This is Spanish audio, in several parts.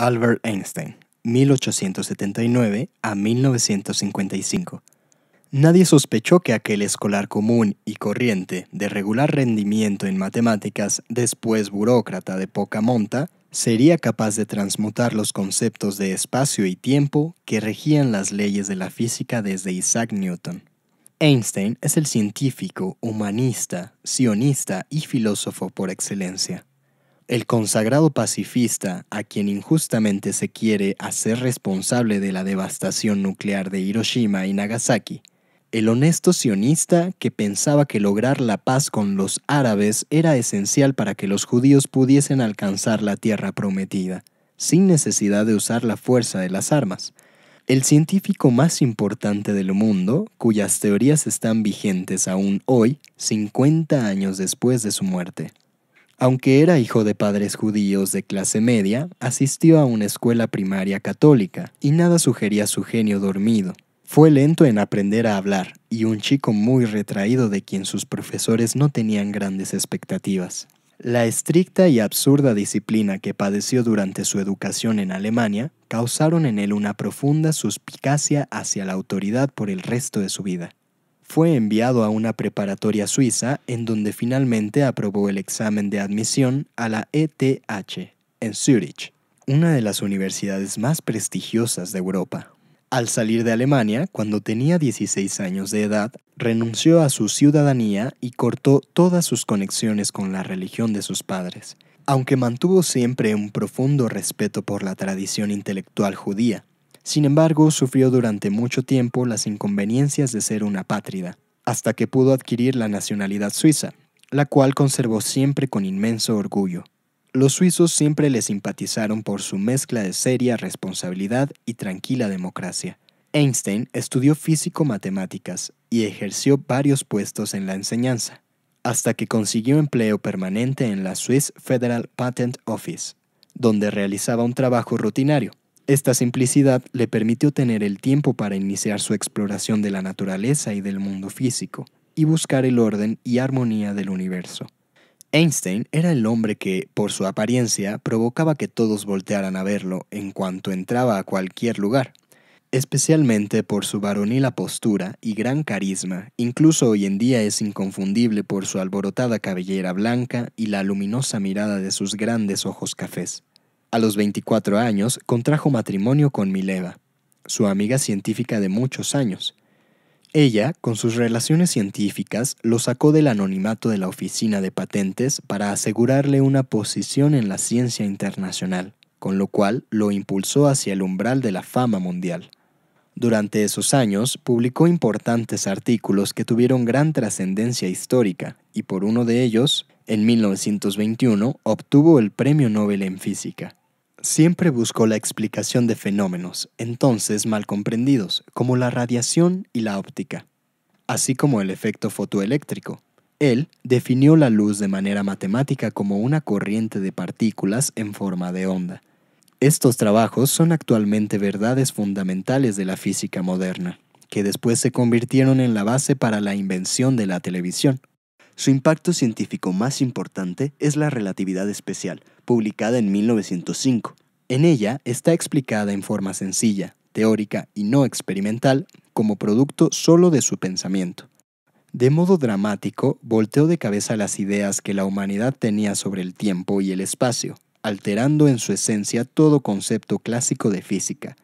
Albert Einstein, 1879 a 1955. Nadie sospechó que aquel escolar común y corriente de regular rendimiento en matemáticas, después burócrata de poca monta, sería capaz de transmutar los conceptos de espacio y tiempo que regían las leyes de la física desde Isaac Newton. Einstein es el científico, humanista, sionista y filósofo por excelencia. El consagrado pacifista, a quien injustamente se quiere hacer responsable de la devastación nuclear de Hiroshima y Nagasaki, el honesto sionista que pensaba que lograr la paz con los árabes era esencial para que los judíos pudiesen alcanzar la tierra prometida, sin necesidad de usar la fuerza de las armas. El científico más importante del mundo, cuyas teorías están vigentes aún hoy, 50 años después de su muerte. Aunque era hijo de padres judíos de clase media, asistió a una escuela primaria católica y nada sugería su genio dormido. Fue lento en aprender a hablar y un chico muy retraído de quien sus profesores no tenían grandes expectativas. La estricta y absurda disciplina que padeció durante su educación en Alemania causaron en él una profunda suspicacia hacia la autoridad por el resto de su vida fue enviado a una preparatoria suiza en donde finalmente aprobó el examen de admisión a la ETH en Zurich, una de las universidades más prestigiosas de Europa. Al salir de Alemania, cuando tenía 16 años de edad, renunció a su ciudadanía y cortó todas sus conexiones con la religión de sus padres, aunque mantuvo siempre un profundo respeto por la tradición intelectual judía. Sin embargo, sufrió durante mucho tiempo las inconveniencias de ser una pátrida, hasta que pudo adquirir la nacionalidad suiza, la cual conservó siempre con inmenso orgullo. Los suizos siempre le simpatizaron por su mezcla de seria responsabilidad y tranquila democracia. Einstein estudió físico-matemáticas y ejerció varios puestos en la enseñanza, hasta que consiguió empleo permanente en la Swiss Federal Patent Office, donde realizaba un trabajo rutinario, esta simplicidad le permitió tener el tiempo para iniciar su exploración de la naturaleza y del mundo físico, y buscar el orden y armonía del universo. Einstein era el hombre que, por su apariencia, provocaba que todos voltearan a verlo en cuanto entraba a cualquier lugar, especialmente por su varonila postura y gran carisma, incluso hoy en día es inconfundible por su alborotada cabellera blanca y la luminosa mirada de sus grandes ojos cafés. A los 24 años contrajo matrimonio con Mileva, su amiga científica de muchos años. Ella, con sus relaciones científicas, lo sacó del anonimato de la oficina de patentes para asegurarle una posición en la ciencia internacional, con lo cual lo impulsó hacia el umbral de la fama mundial. Durante esos años publicó importantes artículos que tuvieron gran trascendencia histórica y por uno de ellos, en 1921, obtuvo el Premio Nobel en Física siempre buscó la explicación de fenómenos entonces mal comprendidos, como la radiación y la óptica, así como el efecto fotoeléctrico. Él definió la luz de manera matemática como una corriente de partículas en forma de onda. Estos trabajos son actualmente verdades fundamentales de la física moderna, que después se convirtieron en la base para la invención de la televisión, su impacto científico más importante es la relatividad especial, publicada en 1905. En ella está explicada en forma sencilla, teórica y no experimental, como producto solo de su pensamiento. De modo dramático, volteó de cabeza las ideas que la humanidad tenía sobre el tiempo y el espacio, alterando en su esencia todo concepto clásico de física.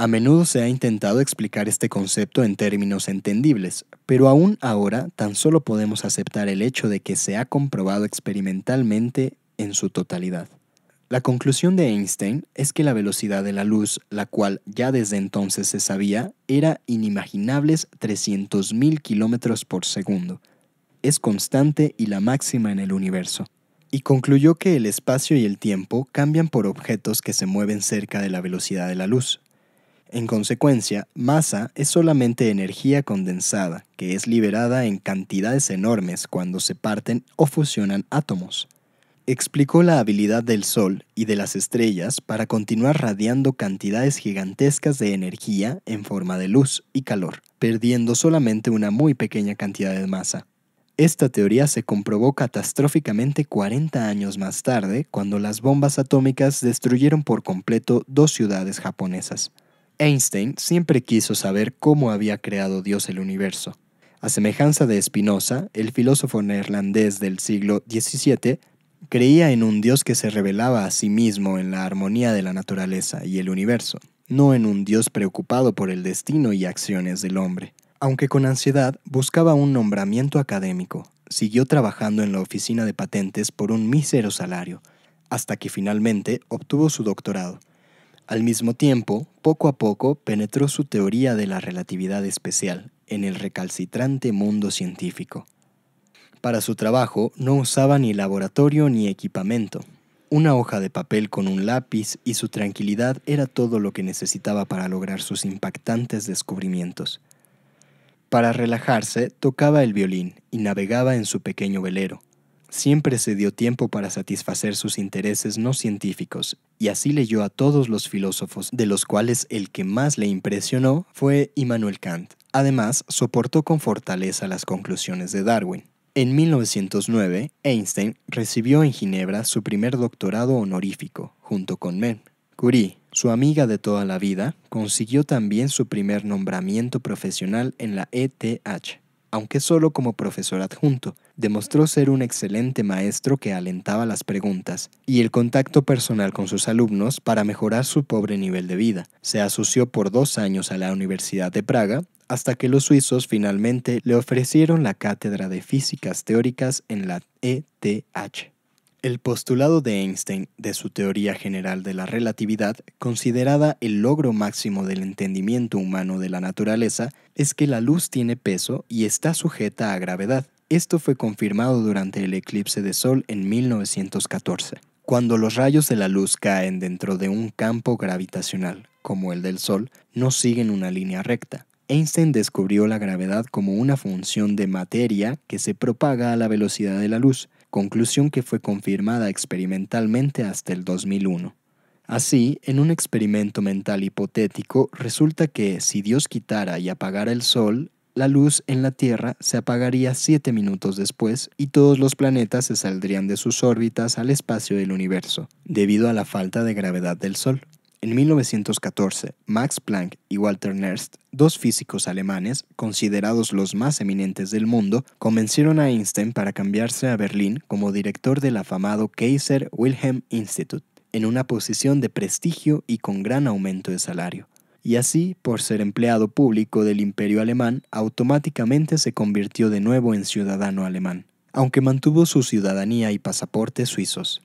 A menudo se ha intentado explicar este concepto en términos entendibles, pero aún ahora tan solo podemos aceptar el hecho de que se ha comprobado experimentalmente en su totalidad. La conclusión de Einstein es que la velocidad de la luz, la cual ya desde entonces se sabía, era inimaginables 300.000 kilómetros por segundo. Es constante y la máxima en el universo. Y concluyó que el espacio y el tiempo cambian por objetos que se mueven cerca de la velocidad de la luz, en consecuencia, masa es solamente energía condensada, que es liberada en cantidades enormes cuando se parten o fusionan átomos. Explicó la habilidad del Sol y de las estrellas para continuar radiando cantidades gigantescas de energía en forma de luz y calor, perdiendo solamente una muy pequeña cantidad de masa. Esta teoría se comprobó catastróficamente 40 años más tarde, cuando las bombas atómicas destruyeron por completo dos ciudades japonesas. Einstein siempre quiso saber cómo había creado Dios el universo. A semejanza de Spinoza, el filósofo neerlandés del siglo XVII creía en un Dios que se revelaba a sí mismo en la armonía de la naturaleza y el universo, no en un Dios preocupado por el destino y acciones del hombre. Aunque con ansiedad buscaba un nombramiento académico, siguió trabajando en la oficina de patentes por un mísero salario, hasta que finalmente obtuvo su doctorado. Al mismo tiempo, poco a poco penetró su teoría de la relatividad especial en el recalcitrante mundo científico. Para su trabajo no usaba ni laboratorio ni equipamiento. Una hoja de papel con un lápiz y su tranquilidad era todo lo que necesitaba para lograr sus impactantes descubrimientos. Para relajarse, tocaba el violín y navegaba en su pequeño velero, siempre se dio tiempo para satisfacer sus intereses no científicos, y así leyó a todos los filósofos, de los cuales el que más le impresionó fue Immanuel Kant. Además, soportó con fortaleza las conclusiones de Darwin. En 1909, Einstein recibió en Ginebra su primer doctorado honorífico, junto con Men. Curie, su amiga de toda la vida, consiguió también su primer nombramiento profesional en la ETH, aunque solo como profesor adjunto. Demostró ser un excelente maestro que alentaba las preguntas y el contacto personal con sus alumnos para mejorar su pobre nivel de vida. Se asoció por dos años a la Universidad de Praga hasta que los suizos finalmente le ofrecieron la cátedra de físicas teóricas en la ETH. El postulado de Einstein de su teoría general de la relatividad, considerada el logro máximo del entendimiento humano de la naturaleza, es que la luz tiene peso y está sujeta a gravedad. Esto fue confirmado durante el eclipse de Sol en 1914, cuando los rayos de la luz caen dentro de un campo gravitacional, como el del Sol, no siguen una línea recta. Einstein descubrió la gravedad como una función de materia que se propaga a la velocidad de la luz, conclusión que fue confirmada experimentalmente hasta el 2001. Así, en un experimento mental hipotético, resulta que si Dios quitara y apagara el Sol, la luz en la Tierra se apagaría siete minutos después y todos los planetas se saldrían de sus órbitas al espacio del universo, debido a la falta de gravedad del Sol. En 1914, Max Planck y Walter Nernst, dos físicos alemanes considerados los más eminentes del mundo, convencieron a Einstein para cambiarse a Berlín como director del afamado Kaiser Wilhelm Institute, en una posición de prestigio y con gran aumento de salario. Y así, por ser empleado público del imperio alemán, automáticamente se convirtió de nuevo en ciudadano alemán, aunque mantuvo su ciudadanía y pasaporte suizos.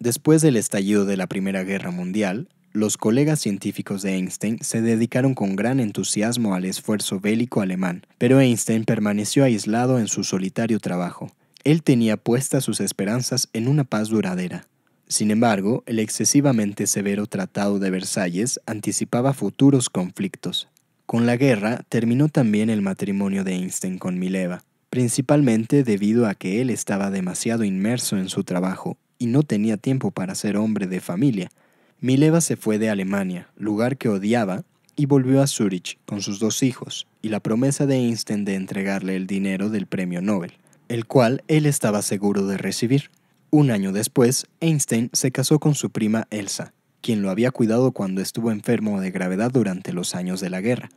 Después del estallido de la Primera Guerra Mundial, los colegas científicos de Einstein se dedicaron con gran entusiasmo al esfuerzo bélico alemán, pero Einstein permaneció aislado en su solitario trabajo. Él tenía puestas sus esperanzas en una paz duradera. Sin embargo, el excesivamente severo Tratado de Versalles anticipaba futuros conflictos. Con la guerra terminó también el matrimonio de Einstein con Mileva, principalmente debido a que él estaba demasiado inmerso en su trabajo y no tenía tiempo para ser hombre de familia, Mileva se fue de Alemania, lugar que odiaba, y volvió a Zurich con sus dos hijos y la promesa de Einstein de entregarle el dinero del premio Nobel, el cual él estaba seguro de recibir. Un año después, Einstein se casó con su prima Elsa, quien lo había cuidado cuando estuvo enfermo de gravedad durante los años de la guerra.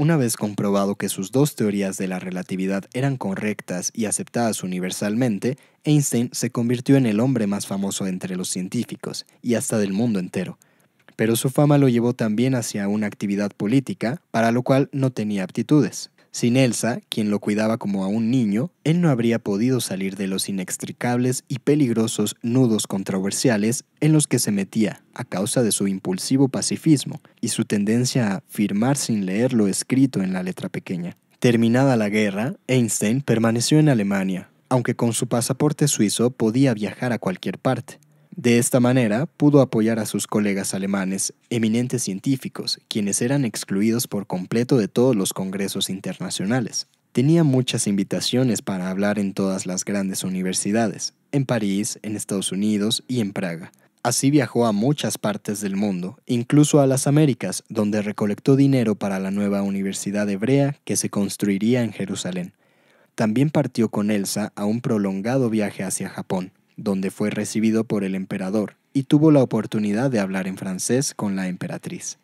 Una vez comprobado que sus dos teorías de la relatividad eran correctas y aceptadas universalmente, Einstein se convirtió en el hombre más famoso entre los científicos y hasta del mundo entero. Pero su fama lo llevó también hacia una actividad política, para lo cual no tenía aptitudes. Sin Elsa, quien lo cuidaba como a un niño, él no habría podido salir de los inextricables y peligrosos nudos controversiales en los que se metía a causa de su impulsivo pacifismo y su tendencia a firmar sin leer lo escrito en la letra pequeña. Terminada la guerra, Einstein permaneció en Alemania, aunque con su pasaporte suizo podía viajar a cualquier parte. De esta manera, pudo apoyar a sus colegas alemanes, eminentes científicos, quienes eran excluidos por completo de todos los congresos internacionales. Tenía muchas invitaciones para hablar en todas las grandes universidades, en París, en Estados Unidos y en Praga. Así viajó a muchas partes del mundo, incluso a las Américas, donde recolectó dinero para la nueva universidad hebrea que se construiría en Jerusalén. También partió con Elsa a un prolongado viaje hacia Japón donde fue recibido por el emperador y tuvo la oportunidad de hablar en francés con la emperatriz.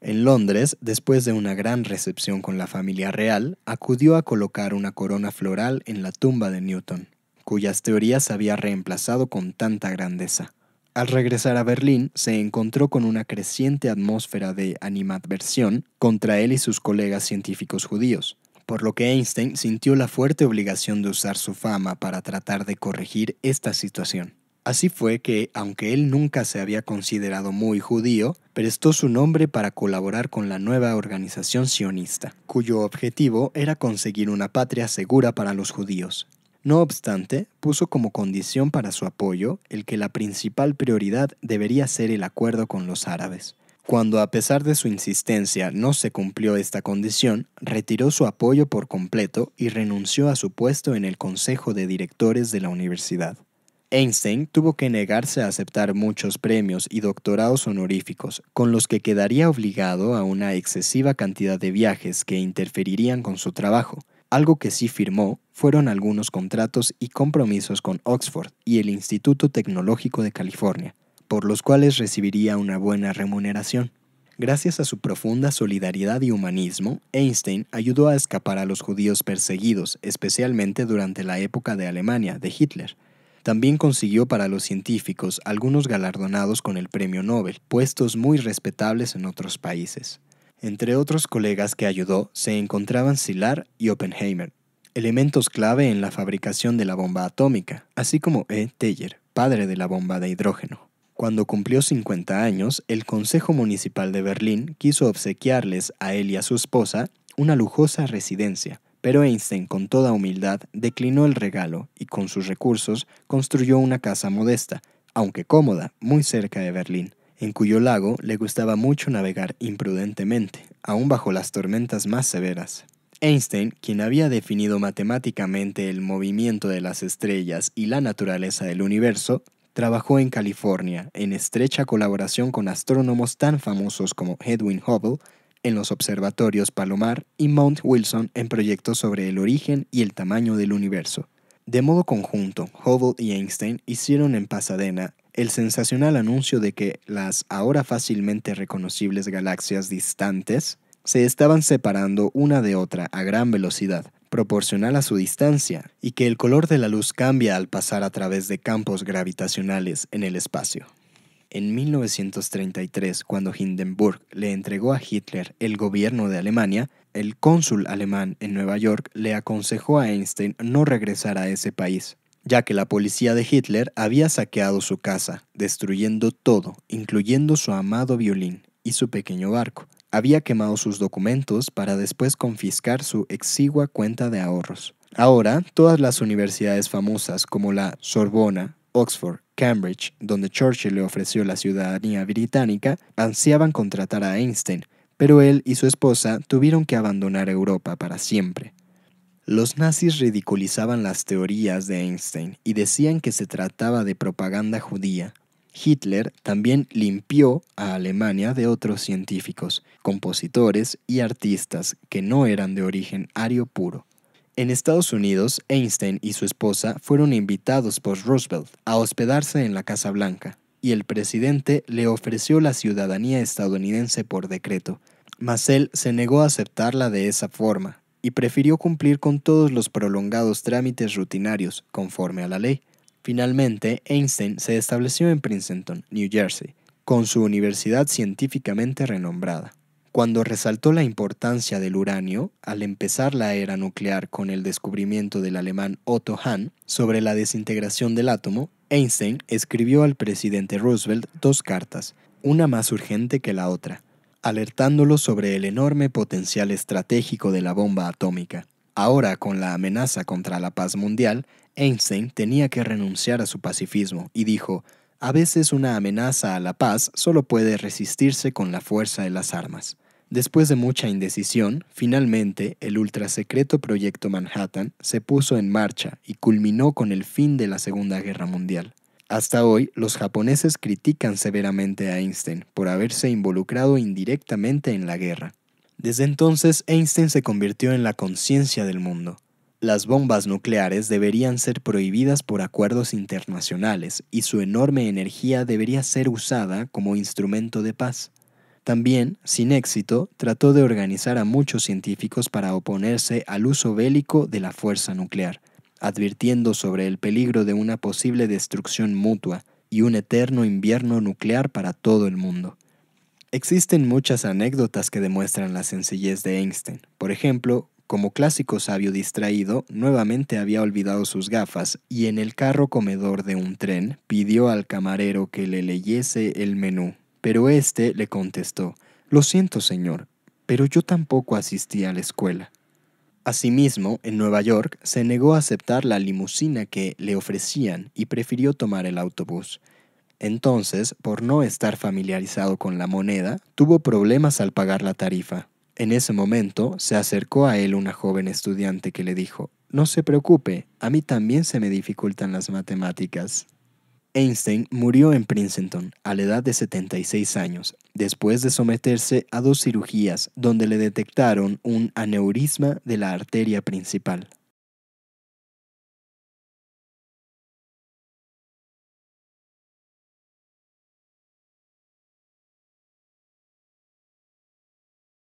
En Londres, después de una gran recepción con la familia real, acudió a colocar una corona floral en la tumba de Newton, cuyas teorías había reemplazado con tanta grandeza. Al regresar a Berlín, se encontró con una creciente atmósfera de animadversión contra él y sus colegas científicos judíos, por lo que Einstein sintió la fuerte obligación de usar su fama para tratar de corregir esta situación. Así fue que, aunque él nunca se había considerado muy judío, prestó su nombre para colaborar con la nueva organización sionista, cuyo objetivo era conseguir una patria segura para los judíos. No obstante, puso como condición para su apoyo el que la principal prioridad debería ser el acuerdo con los árabes, cuando a pesar de su insistencia no se cumplió esta condición, retiró su apoyo por completo y renunció a su puesto en el Consejo de Directores de la Universidad. Einstein tuvo que negarse a aceptar muchos premios y doctorados honoríficos, con los que quedaría obligado a una excesiva cantidad de viajes que interferirían con su trabajo. Algo que sí firmó fueron algunos contratos y compromisos con Oxford y el Instituto Tecnológico de California por los cuales recibiría una buena remuneración. Gracias a su profunda solidaridad y humanismo, Einstein ayudó a escapar a los judíos perseguidos, especialmente durante la época de Alemania de Hitler. También consiguió para los científicos algunos galardonados con el Premio Nobel, puestos muy respetables en otros países. Entre otros colegas que ayudó se encontraban Szilard y Oppenheimer, elementos clave en la fabricación de la bomba atómica, así como E. Teller, padre de la bomba de hidrógeno. Cuando cumplió 50 años, el Consejo Municipal de Berlín quiso obsequiarles a él y a su esposa una lujosa residencia, pero Einstein con toda humildad declinó el regalo y con sus recursos construyó una casa modesta, aunque cómoda, muy cerca de Berlín, en cuyo lago le gustaba mucho navegar imprudentemente, aún bajo las tormentas más severas. Einstein, quien había definido matemáticamente el movimiento de las estrellas y la naturaleza del universo, trabajó en California en estrecha colaboración con astrónomos tan famosos como Edwin Hubble en los observatorios Palomar y Mount Wilson en proyectos sobre el origen y el tamaño del universo. De modo conjunto, Hubble y Einstein hicieron en Pasadena el sensacional anuncio de que las ahora fácilmente reconocibles galaxias distantes se estaban separando una de otra a gran velocidad, proporcional a su distancia y que el color de la luz cambia al pasar a través de campos gravitacionales en el espacio. En 1933, cuando Hindenburg le entregó a Hitler el gobierno de Alemania, el cónsul alemán en Nueva York le aconsejó a Einstein no regresar a ese país, ya que la policía de Hitler había saqueado su casa, destruyendo todo, incluyendo su amado violín y su pequeño barco, había quemado sus documentos para después confiscar su exigua cuenta de ahorros. Ahora, todas las universidades famosas como la Sorbona, Oxford, Cambridge, donde Churchill le ofreció la ciudadanía británica, ansiaban contratar a Einstein, pero él y su esposa tuvieron que abandonar Europa para siempre. Los nazis ridiculizaban las teorías de Einstein y decían que se trataba de propaganda judía, Hitler también limpió a Alemania de otros científicos, compositores y artistas que no eran de origen ario puro. En Estados Unidos, Einstein y su esposa fueron invitados por Roosevelt a hospedarse en la Casa Blanca, y el presidente le ofreció la ciudadanía estadounidense por decreto, mas él se negó a aceptarla de esa forma y prefirió cumplir con todos los prolongados trámites rutinarios conforme a la ley. Finalmente, Einstein se estableció en Princeton, New Jersey, con su universidad científicamente renombrada. Cuando resaltó la importancia del uranio al empezar la era nuclear con el descubrimiento del alemán Otto Hahn sobre la desintegración del átomo, Einstein escribió al presidente Roosevelt dos cartas, una más urgente que la otra, alertándolo sobre el enorme potencial estratégico de la bomba atómica. Ahora, con la amenaza contra la paz mundial, Einstein tenía que renunciar a su pacifismo y dijo, a veces una amenaza a la paz solo puede resistirse con la fuerza de las armas. Después de mucha indecisión, finalmente el ultrasecreto Proyecto Manhattan se puso en marcha y culminó con el fin de la Segunda Guerra Mundial. Hasta hoy, los japoneses critican severamente a Einstein por haberse involucrado indirectamente en la guerra. Desde entonces, Einstein se convirtió en la conciencia del mundo. Las bombas nucleares deberían ser prohibidas por acuerdos internacionales y su enorme energía debería ser usada como instrumento de paz. También, sin éxito, trató de organizar a muchos científicos para oponerse al uso bélico de la fuerza nuclear, advirtiendo sobre el peligro de una posible destrucción mutua y un eterno invierno nuclear para todo el mundo. Existen muchas anécdotas que demuestran la sencillez de Einstein. Por ejemplo, como clásico sabio distraído, nuevamente había olvidado sus gafas y en el carro comedor de un tren pidió al camarero que le leyese el menú, pero éste le contestó, Lo siento, señor, pero yo tampoco asistí a la escuela. Asimismo, en Nueva York, se negó a aceptar la limusina que le ofrecían y prefirió tomar el autobús. Entonces, por no estar familiarizado con la moneda, tuvo problemas al pagar la tarifa. En ese momento se acercó a él una joven estudiante que le dijo, No se preocupe, a mí también se me dificultan las matemáticas. Einstein murió en Princeton a la edad de 76 años, después de someterse a dos cirugías donde le detectaron un aneurisma de la arteria principal.